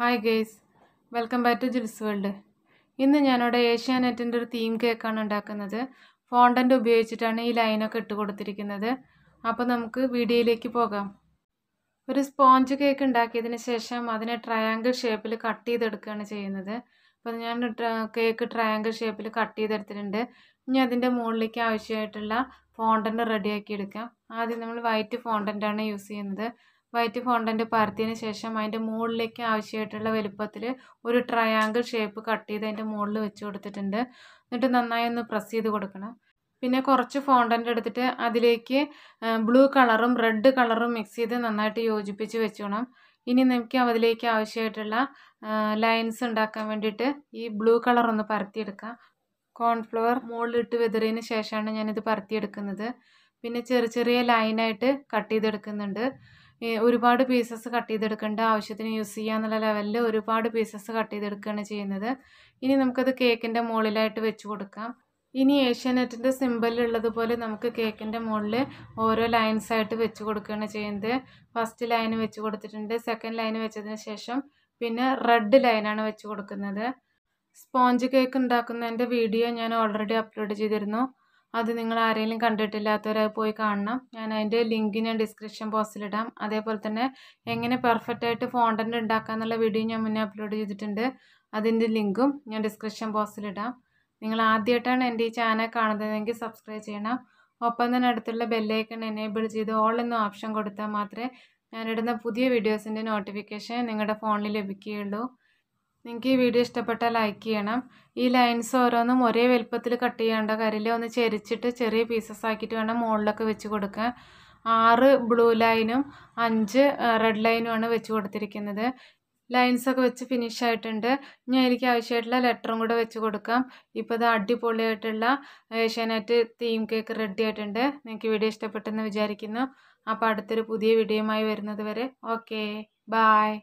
hi guys welcome back to Jil's world ഇന്ന് ഞാനിവിടെ ഏഷ്യാനെറ്റിൻ്റെ ഒരു തീം കേക്കാണ് ഉണ്ടാക്കുന്നത് ഫോണ്ടൻ്റ് ഉപയോഗിച്ചിട്ടാണ് ഈ ലൈനൊക്കെ ഇട്ട് കൊടുത്തിരിക്കുന്നത് അപ്പോൾ നമുക്ക് വീഡിയോയിലേക്ക് പോകാം ഒരു സ്പോഞ്ച് കേക്ക് ഉണ്ടാക്കിയതിന് ശേഷം അതിനെ ട്രയാങ്കിൾ ഷേപ്പിൽ കട്ട് ചെയ്തെടുക്കുകയാണ് ചെയ്യുന്നത് അപ്പോൾ ഞാൻ കേക്ക് ട്രയാങ്കിൾ ഷേപ്പിൽ കട്ട് ചെയ്തെടുത്തിട്ടുണ്ട് ഇനി അതിൻ്റെ മുകളിലേക്ക് ആവശ്യമായിട്ടുള്ള ഫോണ്ടൻ്റ് റെഡിയാക്കി എടുക്കാം ആദ്യം നമ്മൾ വൈറ്റ് ഫോണ്ടൻ്റാണ് യൂസ് ചെയ്യുന്നത് വൈറ്റ് ഫോണ്ടൻ്റ് പരത്തിയതിന് ശേഷം അതിൻ്റെ മുകളിലേക്ക് ആവശ്യമായിട്ടുള്ള വലുപ്പത്തിൽ ഒരു ട്രയാങ്കിൾ ഷേപ്പ് കട്ട് ചെയ്ത് അതിൻ്റെ മുകളിൽ വെച്ച് കൊടുത്തിട്ടുണ്ട് എന്നിട്ട് നന്നായി ഒന്ന് പ്രസ് ചെയ്ത് കൊടുക്കണം പിന്നെ കുറച്ച് ഫോണ്ടൻ്റ് എടുത്തിട്ട് അതിലേക്ക് ബ്ലൂ കളറും റെഡ് കളറും മിക്സ് ചെയ്ത് നന്നായിട്ട് യോജിപ്പിച്ച് വെച്ചോണം ഇനി നമുക്ക് അതിലേക്ക് ആവശ്യമായിട്ടുള്ള ലൈൻസ് ഉണ്ടാക്കാൻ വേണ്ടിയിട്ട് ഈ ബ്ലൂ കളർ ഒന്ന് പരത്തിയെടുക്കാം കോൺഫ്ലവർ മുകളിലിട്ട് വിതറിയതിന് ശേഷമാണ് ഞാനിത് പരത്തിയെടുക്കുന്നത് പിന്നെ ചെറിയ ചെറിയ ലൈനായിട്ട് കട്ട് ചെയ്തെടുക്കുന്നുണ്ട് ഒരുപാട് പീസസ് കട്ട് ചെയ്തെടുക്കേണ്ട ആവശ്യത്തിന് യൂസ് ചെയ്യുക എന്നുള്ള ലെവലിൽ ഒരുപാട് പീസസ് കട്ട് ചെയ്തെടുക്കുകയാണ് ചെയ്യുന്നത് ഇനി നമുക്കത് കേക്കിൻ്റെ മുകളിലായിട്ട് വെച്ച് കൊടുക്കാം ഇനി ഏഷ്യാനെറ്റിൻ്റെ ഉള്ളതുപോലെ നമുക്ക് കേക്കിൻ്റെ മുകളിൽ ഓരോ ലൈൻസ് ആയിട്ട് വെച്ച് കൊടുക്കുകയാണ് ചെയ്യുന്നത് ഫസ്റ്റ് ലൈൻ വെച്ച് കൊടുത്തിട്ടുണ്ട് സെക്കൻഡ് ലൈൻ വെച്ചതിന് ശേഷം പിന്നെ റെഡ് ലൈനാണ് വെച്ച് കൊടുക്കുന്നത് സ്പോഞ്ച് കേക്ക് ഉണ്ടാക്കുന്നതിൻ്റെ വീഡിയോ ഞാൻ ഓൾറെഡി അപ്ലോഡ് ചെയ്തിരുന്നു അത് നിങ്ങൾ ആരെങ്കിലും കണ്ടിട്ടില്ലാത്തവർ അത് പോയി കാണണം ഞാൻ അതിൻ്റെ ലിങ്ക് ഞാൻ ഡിസ്ക്രിപ്ഷൻ ബോക്സിലിടാം അതേപോലെ തന്നെ എങ്ങനെ പെർഫെക്റ്റ് ആയിട്ട് ഫോണ്ടൻ്റ് ഉണ്ടാക്കാമെന്നുള്ള വീഡിയോ ഞാൻ മുന്നേ അപ്ലോഡ് ചെയ്തിട്ടുണ്ട് അതിൻ്റെ ലിങ്കും ഞാൻ ഡിസ്ക്രിപ്ഷൻ ബോക്സിലിടാം നിങ്ങൾ ആദ്യമായിട്ടാണ് എൻ്റെ ഈ ചാനൽ കാണുന്നതെങ്കിൽ സബ്സ്ക്രൈബ് ചെയ്യണം ഒപ്പം തന്നെ അടുത്തുള്ള ബെല്ലൈക്കൺ എനേബിൾ ചെയ്ത് ഓൾ എന്ന ഓപ്ഷൻ കൊടുത്താൽ മാത്രമേ ഞാനിടുന്ന പുതിയ വീഡിയോസിൻ്റെ നോട്ടിഫിക്കേഷൻ നിങ്ങളുടെ ഫോണിൽ ലഭിക്കുകയുള്ളൂ നിങ്ങൾക്ക് ഈ വീഡിയോ ഇഷ്ടപ്പെട്ടാൽ ലൈക്ക് ചെയ്യണം ഈ ലൈൻസ് ഓരോന്നും ഒരേ വലുപ്പത്തിൽ കട്ട് ചെയ്യാണ്ട കരിയില ഒന്ന് ചെരിച്ചിട്ട് ചെറിയ പീസസ് ആക്കിയിട്ട് വേണം മുകളിലൊക്കെ വെച്ച് കൊടുക്കാൻ ആറ് ബ്ലൂ ലൈനും അഞ്ച് റെഡ് ലൈനുമാണ് വെച്ച് കൊടുത്തിരിക്കുന്നത് ലൈൻസൊക്കെ വെച്ച് ഫിനിഷ് ആയിട്ടുണ്ട് ഇനി എനിക്ക് ആവശ്യമായിട്ടുള്ള ലെറ്ററും കൂടെ വെച്ച് കൊടുക്കാം ഇപ്പോൾ ഇത് അടിപൊളിയായിട്ടുള്ള ഏഷ്യാനെറ്റ് തീം കേക്ക് റെഡി ആയിട്ടുണ്ട് നിങ്ങൾക്ക് വീഡിയോ ഇഷ്ടപ്പെട്ടെന്ന് വിചാരിക്കുന്നു അപ്പോൾ അടുത്തൊരു പുതിയ വീഡിയോയുമായി വരുന്നത് വരെ ഓക്കേ ബായ്